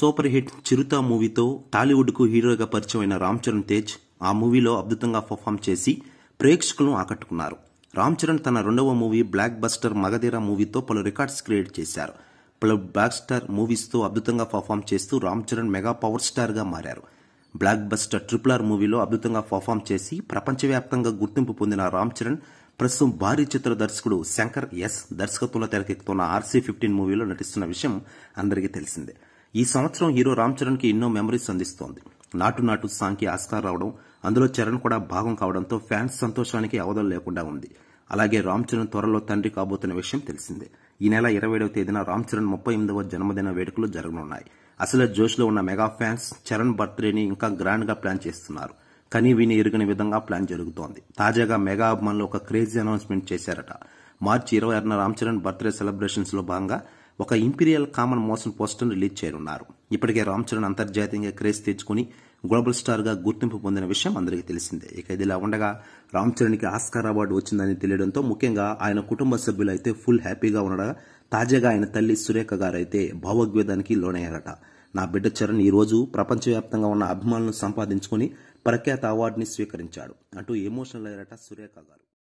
super hit చిరుత మూవీతో టాలీవుడ్కు హీరోగా పరిచయమైన రామ్ చరణ్ తేజ్ ఆ మూవీలో అద్భుతంగా పర్ఫామ్ చేసి ప్రేక్షకులను ఆకట్టుకున్నారు రామ్ చరణ్ తన రెండవ మూవీ బ్లాక్ బస్టర్ మగధీర మూవీతో పలు రికార్డ్స్ క్రియేట్ చేశారు పలు బ్లాక్ స్టార్ మూవీస్తో అద్భుతంగా పర్ఫామ్ చేస్తూ రామ్ చరణ్ మెగా పవర్ స్టార్గా మారారు బ్లాక్ బస్టర్ ట్రిపుల్ ఆర్ మూవీలో అద్భుతంగా పర్ఫామ్ చేసి ప్రపంచవ్యాప్తంగా గుర్తింపు పొందిన రామ్ చరణ్ ప్రస్తుతం భారీ చిత్ర దర్శకుడు శంకర్ ఎస్ దర్శకత్వంలో తెరకెక్కుతున్న ఆర్సీ ఫిఫ్టీన్ మూవీలో నటిస్తున్న విషయం అందరికీ తెలిసిందే ఈ సంవత్సరం హీరో రామ్ చరణ్కి ఎన్నో మెమరీస్ అందిస్తోంది నాటు నాటు సాంగ్కి ఆస్కార్ రావడం అందులో చరణ్ కూడా భాగం కావడంతో ఫ్యాన్స్ సంతోషానికి అవధులు లేకుండా ఉంది అలాగే రామ్ చరణ్ త్వరలో తండ్రి కాబోతున్న విషయం తెలిసిందే ఈ నెల ఇరవై ఏడవ తేదీన రామ్ చరణ్ ముప్పై ఎనిమిదవ జన్మదిన వేడుకలు జరగనున్నాయి అసలే జోష్లో ఉన్న మెగా ఫ్యాన్స్ చరణ్ బర్త్డేని ఇంకా గ్రాండ్గా ప్లాన్ చేస్తున్నారు కనీ విని ఎరుగని విధంగా ప్లాన్ జరుగుతోంది తాజాగా మెగా అభిమానులు ఒక క్రేజీ అనౌన్స్మెంట్ చేశారట మార్చి ఇరవై ఆరున రామ్ చరణ్ బర్త్డే సెలబ్రేషన్స్లో భాగంగా ఒక ఇంపీరియల్ కామన్ మోషన్ పోస్టర్ను రిలీజ్ చేయనున్నారు ఇప్పటికే రామ్ చరణ్ అంతర్జాతీయంగా క్రేజ్ తెచ్చుకుని గ్లోబల్ స్టార్గా గుర్తింపు పొందిన విషయం అందరికీ తెలిసిందే ఇక ఇదిలా ఉండగా రామ్ చరణ్కి ఆస్కార్ అవార్డు వచ్చిందని తెలియడంతో ముఖ్యంగా ఆయన కుటుంబ సభ్యులు అయితే ఫుల్ హ్యాపీగా ఉండగా తాజాగా ఆయన తల్లి సురేఖ గారైతే భావోద్వేదానికి లోనయ్యారట నా బిడ్డ చరణ్ ఈ రోజు ప్రపంచవ్యాప్తంగా ఉన్న అభిమానులను సంపాదించుకుని ప్రఖ్యాత అవార్డుని స్వీకరించాడు అంటూ ఎమోషనల్ అయ్యారట సురేఖ గారు